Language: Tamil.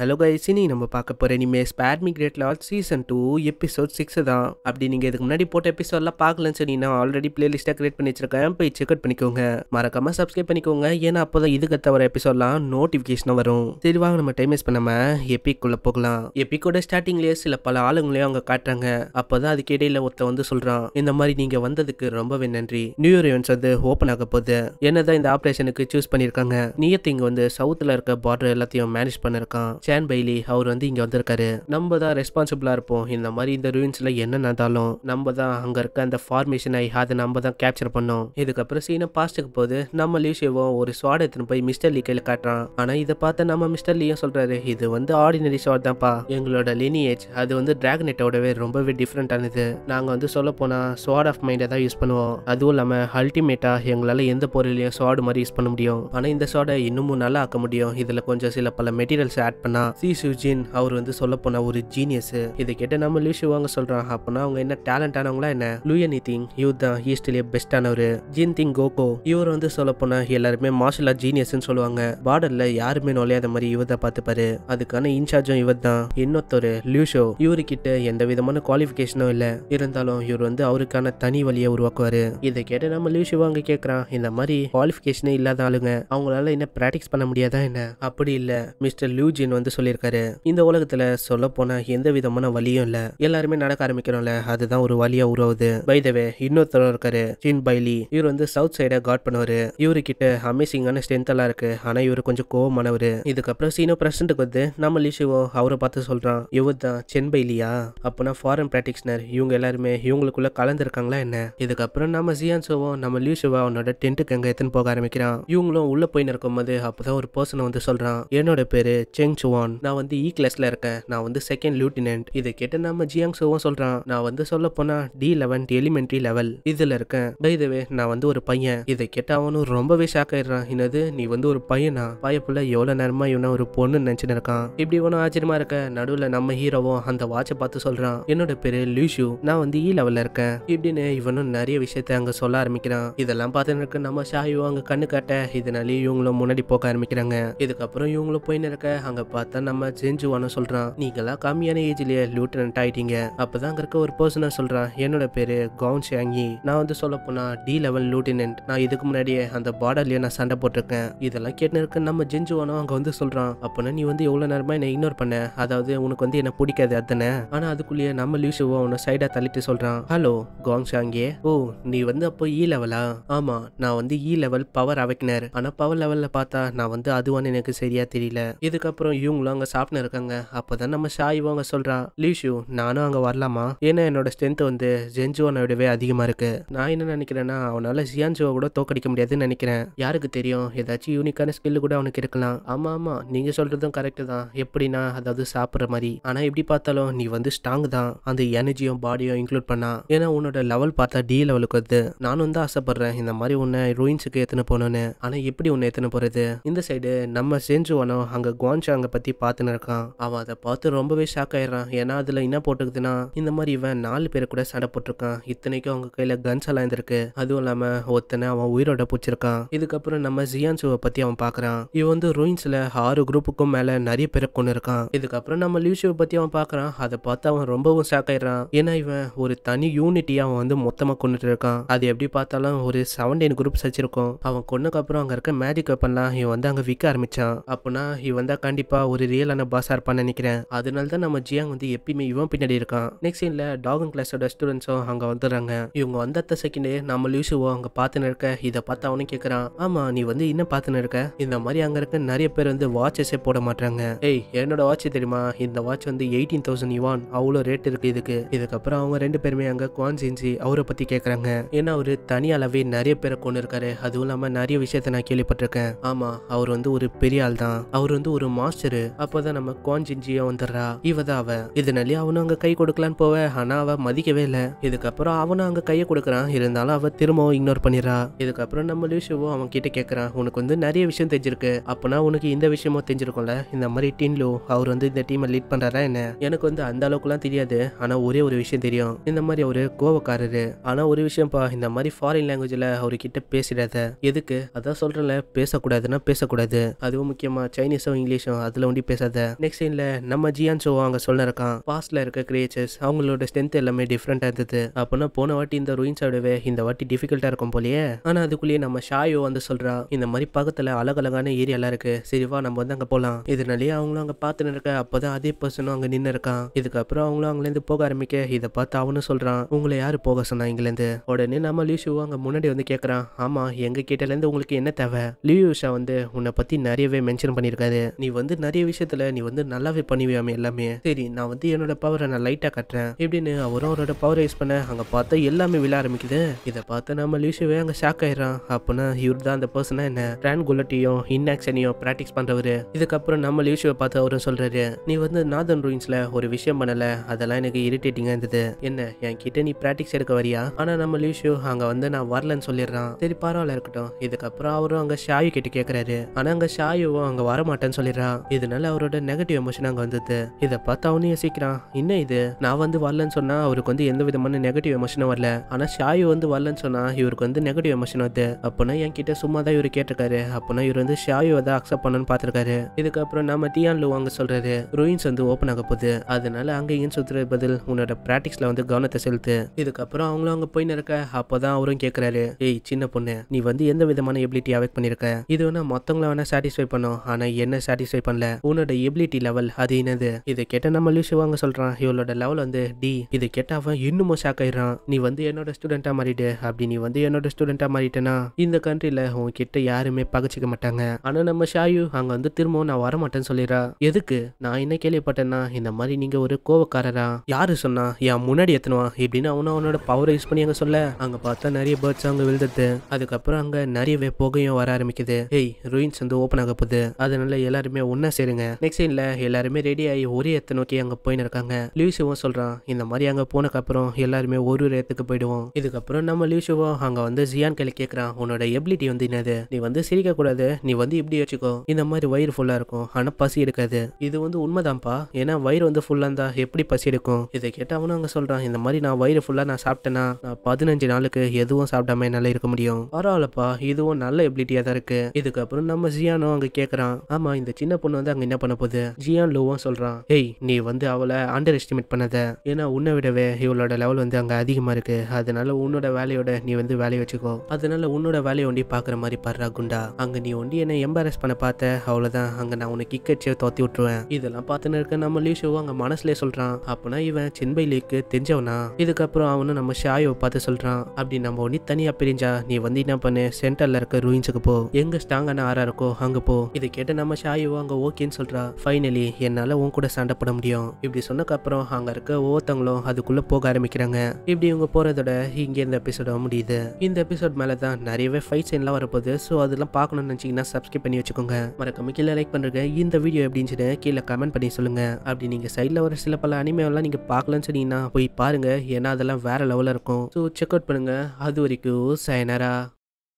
ஹலோ கைஸ் இனி நம்ம பார்க்க போகிற இனிமே ஸ்பேட்மி கிரேட் லால் சீசன் டூ எபிசோட் சிக்ஸ் தான் அப்படி நீங்கள் இதுக்கு முன்னாடி போட்ட எபிசோட்லாம் பார்க்கலன்னு சொல்லி நான் ஆல்ரெடி பிளேலிஸ்ட்டாக கிரியேட் பண்ணி வச்சிருக்கேன் போய் செக் அவுட் பண்ணிக்கோங்க மறக்காமல் சப்ஸ்கிரைப் பண்ணிக்கோங்க ஏன்னா அப்போ தான் இதுக்கு தவிர எபிசோட்லாம் நோட்டிஃபிகேஷன் வரும் சரி வாங்க நம்ம டைம் வேஸ்ட் பண்ணாமல் எப்பிக்குள்ளே போகலாம் எப்பிக்கோட ஸ்டார்டிங்லேயே சில பல ஆளுங்களையும் அவங்க காட்டுறாங்க அப்போ தான் அதுக்கு இடையில ஒருத்த வந்து சொல்கிறான் இந்த மாதிரி நீங்கள் வந்ததுக்கு ரொம்பவே நன்றி நியூ இயர் இவன்ஸ் வந்து ஓப்பன் ஆக போகுது என்னதான் இந்த ஆப்ரேஷனுக்கு சூஸ் பண்ணியிருக்காங்க நியத்து இங்கே வந்து சவுத்தில் இருக்க பார்டர் எல்லாத்தையும் மேனேஜ் பண்ணிருக்கான் சேன் பைலி அவர் வந்து இங்கே வந்திருக்காரு நம்ம தான் ரெஸ்பான்சிபிளாக இருப்போம் இந்த மாதிரி இந்த ரூயின்ஸில் என்ன நடந்தாலும் நம்ம தான் அங்கே இருக்க அந்த ஃபார்மேஷன் ஆகி அதை நம்ம தான் கேப்சர் பண்ணோம் இதுக்கப்புறம் சீனா பாஸ்ட்டுக்கு போது நம்ம லீஷியவும் ஒரு ஸ்வாட் எடுத்துன்னு போய் மிஸ்டர் லீ கையில காட்டுறான் ஆனால் இதை பார்த்து நம்ம மிஸ்டர் லீயும் சொல்கிறாரு இது வந்து ஆர்டினரி ஸ்வாட் தான்ப்பா எங்களோட லினியேஜ் அது வந்து டிராகனெட்டோடவே ரொம்பவே டிஃப்ரெண்ட்டானது நாங்கள் வந்து சொல்ல போனா ஸ்வாட் ஆஃப் மைண்டை தான் யூஸ் பண்ணுவோம் அதுவும் இல்லாமல் அல்டிமேட்டாக எங்களால் எந்த பொருளையும் ஸ்வாடு மாதிரி யூஸ் பண்ண முடியும் ஆனால் இந்த ஸ்வாடை இன்னமும் நல்லா ஆக்க முடியும் இதில் கொஞ்சம் சில பல மெட்டீரியல்ஸ் ஆட் பண்ண என்னன்னா சி சுஜின் அவர் வந்து சொல்ல போன ஒரு ஜீனியஸ் இதை கேட்டு நம்ம லூஷுவாங்க சொல்றாங்க அப்படின்னா அவங்க என்ன டேலண்டானவங்களா என்ன லூயனி திங் யூ தான் ஈஸ்ட்லேயே பெஸ்டானவர் ஜின் திங் கோகோ இவர் வந்து சொல்ல போனா எல்லாருமே மார்ஷல் ஆர்ட் ஜீனியஸ்ன்னு சொல்லுவாங்க பார்டர்ல யாருமே நுழையாத மாதிரி இவர் தான் பார்த்துப்பாரு அதுக்கான இன்சார்ஜும் இவர் தான் இன்னொருத்தர் லியூஷோ இவருக்கிட்ட எந்த விதமான குவாலிஃபிகேஷனும் இல்ல இருந்தாலும் இவர் வந்து அவருக்கான தனி வழியை உருவாக்குவாரு இதை கேட்டு நம்ம வாங்க கேட்கறான் இந்த மாதிரி குவாலிஃபிகேஷனே இல்லாத ஆளுங்க அவங்களால என்ன பிராக்டிஸ் பண்ண முடியாதா என்ன அப்படி இல்ல மிஸ்டர் லியூஜின் வந்து வந்து சொல்லியிருக்காரு இந்த உலகத்துல சொல்ல போனா எந்த விதமான வழியும் இல்ல எல்லாருமே நடக்க ஆரம்பிக்கிறோம்ல அதுதான் ஒரு வழியா உருவாகுது பைதவே இன்னொருத்தர் இருக்காரு ஜின் பைலி இவர் வந்து சவுத் சைட காட் பண்ணுவாரு இவரு கிட்ட அமேசிங்கான ஸ்ட்ரென்த் எல்லாம் இருக்கு ஆனா இவரு கொஞ்சம் கோபமானவர் இதுக்கப்புறம் சீனோ பிரசிடண்ட்டுக்கு வந்து நம்ம லிஷுவோ அவரை பார்த்து சொல்றான் இவர் தான் சென் பைலியா அப்பனா ஃபாரின் பிராக்டிஷனர் இவங்க எல்லாருமே இவங்களுக்குள்ள கலந்துருக்காங்களா என்ன இதுக்கப்புறம் நம்ம ஜியான்சோவும் நம்ம லியூஷுவா அவனோட டென்ட்டுக்கு அங்கே எத்தனை போக ஆரம்பிக்கிறான் இவங்களும் உள்ள போய் இருக்கும் போது அப்பதான் ஒரு பர்சனை வந்து சொல்றான் என்னோட பேரு செங் சுவான் ஆன் நான் வந்து இ e கிளாஸ்ல இருக்கேன் நான் வந்து செகண்ட் லூட்டினன்ட் இதை கேட்டு நம்ம ஜியாங் சோவும் சொல்றான் நான் வந்து சொல்ல போனா டி லெவன் எலிமெண்ட்ரி லெவல் இதுல இருக்கேன் பைதவே நான் வந்து ஒரு பையன் இதை கேட்டு அவனும் ரொம்பவே ஷாக் ஆயிடுறான் என்னது நீ வந்து ஒரு பையனா பாயப்புள்ள எவ்வளவு நேரமா இவனை ஒரு பொண்ணு நினைச்சுன்னு இருக்கான் இப்படி இவனும் ஆச்சரியமா இருக்க நடுவுல நம்ம ஹீரோவும் அந்த வாட்சை பார்த்து சொல்றான் என்னோட பேரு லியூஷு நான் வந்து இ e லெவல்ல இருக்கேன் இப்படின்னு இவனும் நிறைய விஷயத்த அங்க சொல்ல ஆரம்பிக்கிறான் இதெல்லாம் பார்த்துன்னு நம்ம ஷாயு அங்க கண்ணு காட்ட இதனாலே இவங்களும் முன்னாடி போக ஆரம்பிக்கிறாங்க இதுக்கப்புறம் இவங்களும் போயின்னு இருக்க அங்க பார்த்து அதான் நம்ம செஞ்சுவானு சொல்கிறான் நீங்களாம் கம்மியான ஏஜ்லேயே லூட்டனன்ட் ஆயிட்டீங்க அப்போதான் அங்கே இருக்க ஒரு பர்சனாக சொல்கிறான் என்னோட பேர் கவுன் ஷாங்கி நான் வந்து சொல்ல போனால் டி லெவல் லூட்டினன்ட் நான் இதுக்கு முன்னாடியே அந்த பார்டர்லேயே நான் சண்டை போட்டிருக்கேன் இதெல்லாம் கேட்டு நம்ம ஜெஞ்சுவானோ அங்கே வந்து சொல்கிறான் அப்போனா நீ வந்து எவ்வளோ நேரமாக என்னை இக்னோர் பண்ண அதாவது உனக்கு வந்து என்ன பிடிக்காது அத்தனை ஆனால் அதுக்குள்ளேயே நம்ம லியூஷுவோ உன்னை சைடாக தள்ளிட்டு சொல்கிறான் ஹலோ காங் ஷாங்கே ஓ நீ வந்து அப்போ இ லெவலா ஆமா நான் வந்து இ லெவல் பவர் அவைக்கினர் ஆனால் பவர் லெவலில் பார்த்தா நான் வந்து அதுவான்னு எனக்கு சரியா தெரியல இதுக்கப்புறம் இவங்களும் அங்கே சாப்பிட்டு இருக்காங்க அப்போதான் நம்ம ஷா இவங்க சொல்கிறான் லீஷு நானும் அங்கே வரலாமா ஏன்னா என்னோட ஸ்ட்ரென்த் வந்து ஜென்ஜுவனை விடவே அதிகமாக இருக்கு நான் என்ன நினைக்கிறேன்னா அவனால் ஜியான்ஜுவை கூட தோக்கடிக்க முடியாதுன்னு நினைக்கிறேன் யாருக்கு தெரியும் ஏதாச்சும் யூனிக்கான ஸ்கில் கூட அவனுக்கு இருக்கலாம் ஆமாம் ஆமாம் நீங்கள் சொல்கிறதும் கரெக்டு தான் எப்படின்னா அதாவது சாப்பிட்ற மாதிரி ஆனால் எப்படி பார்த்தாலும் நீ வந்து ஸ்ட்ராங் தான் அந்த எனர்ஜியும் பாடியும் இன்க்ளூட் பண்ணா ஏன்னா உன்னோட லெவல் பார்த்தா டி லெவலுக்கு வருது நானும் தான் ஆசைப்படுறேன் இந்த மாதிரி உன்னை ரூயின்ஸுக்கு எத்தனை போகணும்னு ஆனால் எப்படி உன்னை எத்தனை போகிறது இந்த சைடு நம்ம செஞ்சுவனும் அங்கே அங்கே பற்றி பார்த்துன்னு இருக்கான் அவன் அதை பார்த்து ரொம்பவே ஷாக் ஆயிடுறான் ஏன்னா அதில் என்ன போட்டுக்குதுன்னா இந்த மாதிரி இவன் நாலு பேர் கூட சண்டை போட்டிருக்கான் இத்தனைக்கும் அவங்க கையில் கன்ஸ் எல்லாம் இருந்திருக்கு அதுவும் இல்லாமல் ஒருத்தனை அவன் உயிரோட பிடிச்சிருக்கான் இதுக்கப்புறம் நம்ம ஜியான்சுவை பற்றி அவன் பாக்குறான் இவன் வந்து ரோயின்ஸில் ஆறு குரூப்புக்கும் மேலே நிறைய பேரை கொண்டு இருக்கான் இதுக்கப்புறம் நம்ம லியூஷுவை பற்றி அவன் பாக்குறான் அதை பார்த்து அவன் ரொம்பவும் ஷாக் ஆயிடுறான் ஏன்னா இவன் ஒரு தனி யூனிட்டி அவன் வந்து மொத்தமாக கொண்டுட்டு இருக்கான் அது எப்படி பார்த்தாலும் ஒரு செவன்டீன் குரூப்ஸ் வச்சிருக்கும் அவன் கொன்னக்கப்புறம் அங்கே இருக்க மேஜிக் வெப்பன்லாம் இவன் வந்து அங்கே விற்க ஆரம்பிச்சான் அப்படின்னா இவன் தான் கண்டிப்பாக ஒரு ரியலான பாஸாக பண்ண நினைக்கிறேன் அதனால தான் நம்ம ஜியாங் வந்து எப்பயுமே இவன் பின்னாடி இருக்கான் நெக்ஸ்ட் சீனில் டாகன் கிளாஸோட ஸ்டூடெண்ட்ஸும் அங்கே வந்துடுறாங்க இவங்க வந்த செகண்டே நம்ம லூசுவோ அங்கே பார்த்துன்னு இருக்க இதை பார்த்து அவனும் கேட்குறான் ஆமாம் நீ வந்து இன்னும் பார்த்துன்னு இருக்க இந்த மாதிரி அங்கே இருக்க நிறைய பேர் வந்து வாட்சஸே போட மாட்டாங்க ஏய் என்னோட வாட்ச் தெரியுமா இந்த வாட்ச் வந்து எயிட்டீன் தௌசண்ட் யுவான் அவ்வளோ ரேட் இருக்குது இதுக்கு இதுக்கப்புறம் அவங்க ரெண்டு பேருமே அங்கே குவான் செஞ்சு அவரை பற்றி கேட்குறாங்க ஏன்னா அவர் அளவே நிறைய பேரை கொண்டு இருக்காரு அதுவும் இல்லாமல் நிறைய விஷயத்த நான் கேள்விப்பட்டிருக்கேன் ஆமாம் அவர் வந்து ஒரு பெரிய ஆள் தான் அவர் வந்து ஒரு மாஸ்டர் பாரு அப்பதான் நம்ம காஞ்சிஞ்சியா வந்துடுறா இவதான் அவ இதனாலே அவனும் அங்க கை கொடுக்கலான்னு போவ ஆனா அவ மதிக்கவே இல்லை இதுக்கப்புறம் அவனும் அங்க கையை கொடுக்குறான் இருந்தாலும் அவ திரும்பவும் இக்னோர் பண்ணிடுறா இதுக்கப்புறம் நம்ம லூசுவோ அவன் கிட்ட கேட்கறான் உனக்கு வந்து நிறைய விஷயம் தெரிஞ்சிருக்கு அப்பனா உனக்கு இந்த விஷயமும் தெரிஞ்சிருக்கும்ல இந்த மாதிரி டீன்லு அவர் வந்து இந்த டீமை லீட் பண்றாரா என்ன எனக்கு வந்து அந்த அளவுக்குலாம் தெரியாது ஆனா ஒரே ஒரு விஷயம் தெரியும் இந்த மாதிரி அவரு கோவக்காரரு ஆனா ஒரு விஷயம்ப்பா இந்த மாதிரி ஃபாரின் லாங்குவேஜ்ல அவர்கிட்ட பேசிடாத எதுக்கு அதான் சொல்றேன்ல பேசக்கூடாதுன்னா பேசக்கூடாது அதுவும் முக்கியமா சைனீஸும் இங்கிலீஷும் அதுல ஒண்டி பேசாத நெக்ஸ்ட் சீன்ல நம்ம ஜியான் சோ அவங்க சொல்ல இருக்கான் பாஸ்ட்ல இருக்க கிரியேச்சர்ஸ் அவங்களோட ஸ்ட்ரென்த் எல்லாமே டிஃப்ரெண்டா இருந்தது அப்போனா போன வாட்டி இந்த ருயின்ஸ் ஆடவே இந்த வாட்டி டிஃபிகல்ட்டா இருக்கும் போலயே ஆனா அதுக்குள்ளேயே நம்ம ஷாயோ வந்து சொல்றா இந்த மாதிரி பக்கத்துல அழகழகான ஏரியாலாம் இருக்கு சரிவா நம்ம வந்து அங்க போலாம் இதனாலேயே அவங்களும் அங்க பாத்துன்னு இருக்க அப்பதான் அதே பர்சனும் அங்க நின்று இருக்கான் இதுக்கப்புறம் அவங்களும் அங்க இருந்து போக ஆரம்பிக்க இதை பார்த்து அவனும் சொல்றான் உங்களை யாரு போக சொன்னா இங்க இருந்து உடனே நம்ம லியூஷுவோ அங்க முன்னாடி வந்து கேக்குறான் ஆமா எங்க கிட்ட இருந்து உங்களுக்கு என்ன தேவை லியூஷா வந்து உன்னை பத்தி நிறையவே மென்ஷன் பண்ணிருக்காரு நீ வந்து நிறைய நிறைய விஷயத்துல நீ வந்து நல்லாவே பண்ணிவியாமே எல்லாமே சரி நான் வந்து என்னோட பவரை நான் லைட்டா கட்டுறேன் இப்படின்னு அவரும் அவரோட பவர் யூஸ் பண்ண அங்க பார்த்தா எல்லாமே விழ ஆரம்பிக்குது இதை பார்த்து நம்ம லூசியவே அங்க ஷாக் ஆயிடறான் அப்படின்னா இவர் தான் அந்த பர்சனா என்ன ட்ரான் குலட்டியும் இன்னாக்ஷனையும் பிராக்டிஸ் பண்றவரு இதுக்கப்புறம் நம்ம லூசியவை பார்த்து அவரும் சொல்றாரு நீ வந்து நாதன் ரூயின்ஸ்ல ஒரு விஷயம் பண்ணல அதெல்லாம் எனக்கு இரிட்டேட்டிங்கா இருந்தது என்ன என் கிட்ட நீ பிராக்டிஸ் எடுக்க வரியா ஆனா நம்ம லூஷு அங்க வந்து நான் வரலன்னு சொல்லிடுறான் சரி பரவாயில்ல இருக்கட்டும் இதுக்கப்புறம் அவரும் அங்க ஷாயு கிட்ட கேக்குறாரு ஆனா அங்க ஷாயுவும் அங்க மாட்டேன்னு சொல்லிடுறான் இது இதனால அவரோட நெகட்டிவ் எமோஷன் அங்கே வந்தது இதை பார்த்து அவனும் யோசிக்கிறான் என்ன இது நான் வந்து வரலன்னு சொன்னா அவருக்கு வந்து எந்த விதமான நெகட்டிவ் எமோஷனும் வரல ஆனா ஷாயு வந்து வரலன்னு சொன்னா இவருக்கு வந்து நெகட்டிவ் எமோஷன் வருது அப்போனா என் கிட்ட சும்மா தான் இவர் கேட்டிருக்காரு அப்போனா இவர் வந்து ஷாயு தான் அக்செப்ட் பண்ணனு பார்த்துருக்காரு இதுக்கப்புறம் நம்ம டியான் லூ அங்கே சொல்றாரு ரூயின்ஸ் வந்து ஓப்பன் ஆக போகுது அதனால அங்கேயும் சுத்துற பதில் உன்னோட ப்ராக்டிக்ஸ்ல வந்து கவனத்தை செலுத்து இதுக்கப்புறம் அவங்களும் அங்கே போய் நிற்க அப்பதான் அவரும் கேட்குறாரு ஏய் சின்ன பொண்ணு நீ வந்து எந்த விதமான எபிலிட்டி அவைக் பண்ணியிருக்க இது வேணா மற்றவங்கள வேணா சாட்டிஸ்ஃபை பண்ணும் ஆனால் என்ன சாட்டிஸ்ஃபை பண்ணல உன்னோட எபிலிட்டி லெவல் அது என்னது இது கேட்ட நம்ம வாங்க சொல்றான் இவளோட லெவல் வந்து டி இது கேட்ட அவன் இன்னுமும் ஷாக் ஆயிடுறான் நீ வந்து என்னோட ஸ்டூடெண்டா மாறிடு அப்படி நீ வந்து என்னோட ஸ்டூடெண்டா மாறிட்டனா இந்த கண்ட்ரில உன்கிட்ட யாருமே பகச்சிக்க மாட்டாங்க ஆனா நம்ம ஷாயு அங்க வந்து திரும்பவும் நான் வரமாட்டேன்னு சொல்லிடுறா எதுக்கு நான் என்ன கேள்விப்பட்டேன்னா இந்த மாதிரி நீங்க ஒரு கோவக்காரரா யாரு சொன்னா என் முன்னாடி எத்தனுவா இப்படின்னு அவனும் அவனோட பவரை யூஸ் பண்ணி அங்க சொல்ல அங்க பார்த்தா நிறைய பேர்ட்ஸ் அங்க விழுந்தது அதுக்கப்புறம் அங்க நிறையவே புகையும் வர ஆரம்பிக்குது ஏய் ருயின்ஸ் வந்து ஓப்பன் ஆக போகுது அதனால எல்லாருமே ஒன்னா சேர்ந்து சரிங்க நெக்ஸ்ட் சீன்ல எல்லாருமே ரெடி ஆகி ஒரு ஏத்தை நோக்கி அங்க போயின்னு இருக்காங்க லியூசுவும் சொல்றான் இந்த மாதிரி அங்க போனக்கு அப்புறம் எல்லாருமே ஒரு ஒரு ஏத்துக்கு போயிடுவோம் இதுக்கப்புறம் நம்ம லியூசுவோ அங்க வந்து ஜியான் கேள்வி கேட்கறான் உன்னோட எபிலிட்டி வந்து என்னது நீ வந்து சிரிக்க கூடாது நீ வந்து இப்படி வச்சுக்கோ இந்த மாதிரி வயிறு ஃபுல்லா இருக்கும் ஆனா பசி எடுக்காது இது வந்து உண்மைதான்ப்பா ஏன்னா வயிறு வந்து ஃபுல்லா இருந்தா எப்படி பசி எடுக்கும் இதை கேட்டு அவனும் சொல்றான் இந்த மாதிரி நான் வயிறு ஃபுல்லா நான் சாப்பிட்டேன்னா பதினஞ்சு நாளுக்கு எதுவும் சாப்பிடாம என்னால் இருக்க முடியும் பரவாயில்லப்பா இதுவும் நல்ல எபிலிட்டியா தான் இருக்கு இதுக்கப்புறம் நம்ம ஜியானும் அங்க கேக்குறான் ஆமா இந்த சின்ன பொண்ணு வந்து அங்கே என்ன பண்ண போகுது ஜியான் லோவும் சொல்றான் ஏய் நீ வந்து அவளை அண்டர் எஸ்டிமேட் பண்ணத ஏன்னா உன்னை விடவே இவளோட லெவல் வந்து அங்க அதிகமா இருக்கு அதனால உன்னோட வேலையோட நீ வந்து வேலையை வச்சுக்கோ அதனால உன்னோட வேலையை ஒண்டி பாக்குற மாதிரி பாடுறா குண்டா அங்க நீ ஒண்டி என்ன எம்பாரஸ் பண்ண பார்த்த அவ்வளவுதான் அங்க நான் உனக்கு கிக்கட்சியை தோத்தி விட்டுருவேன் இதெல்லாம் பார்த்துன்னு இருக்க நம்ம லீஷோவும் அங்க மனசுலேயே சொல்கிறான் அப்போனா இவன் சின்பை லீக்கு தெரிஞ்சவனா இதுக்கப்புறம் அவனும் நம்ம ஷாயை பார்த்து சொல்றான் அப்படி நம்ம ஒண்டி தனியா பிரிஞ்சா நீ வந்து என்ன பண்ணு சென்டர்ல இருக்க ரூயின்ஸுக்கு போ எங்க ஸ்ட்ராங்கான ஆறா இருக்கோ அங்கே போ இதை கேட்ட நம்ம ஷாயோ அங்கே ஓகே ஓகேன்னு சொல்கிறா ஃபைனலி என்னால் உன் கூட சண்டை போட முடியும் இப்படி சொன்னக்கப்புறம் அங்கே இருக்க ஒவ்வொருத்தவங்களும் அதுக்குள்ளே போக ஆரம்பிக்கிறாங்க இப்படி இவங்க போகிறதோட இங்கே இந்த எபிசோட முடியுது இந்த எபிசோட் மேலே தான் நிறையவே ஃபைட் எல்லாம் வரப்போகுது ஸோ அதெல்லாம் பார்க்கணும்னு நினைச்சீங்கன்னா சப்ஸ்கிரைப் பண்ணி வச்சுக்கோங்க மறக்காம கீழே லைக் பண்றது இந்த வீடியோ எப்படின்னு சொல்லி கீழே கமெண்ட் பண்ணி சொல்லுங்கள் அப்படி நீங்கள் சைடில் வர சில பல அனிமையெல்லாம் நீங்கள் பார்க்கலன்னு சொன்னீங்கன்னா போய் பாருங்கள் ஏன்னா அதெல்லாம் வேறு லெவலில் இருக்கும் ஸோ செக் அவுட் பண்ணுங்கள் அது வரைக்கும் சைனரா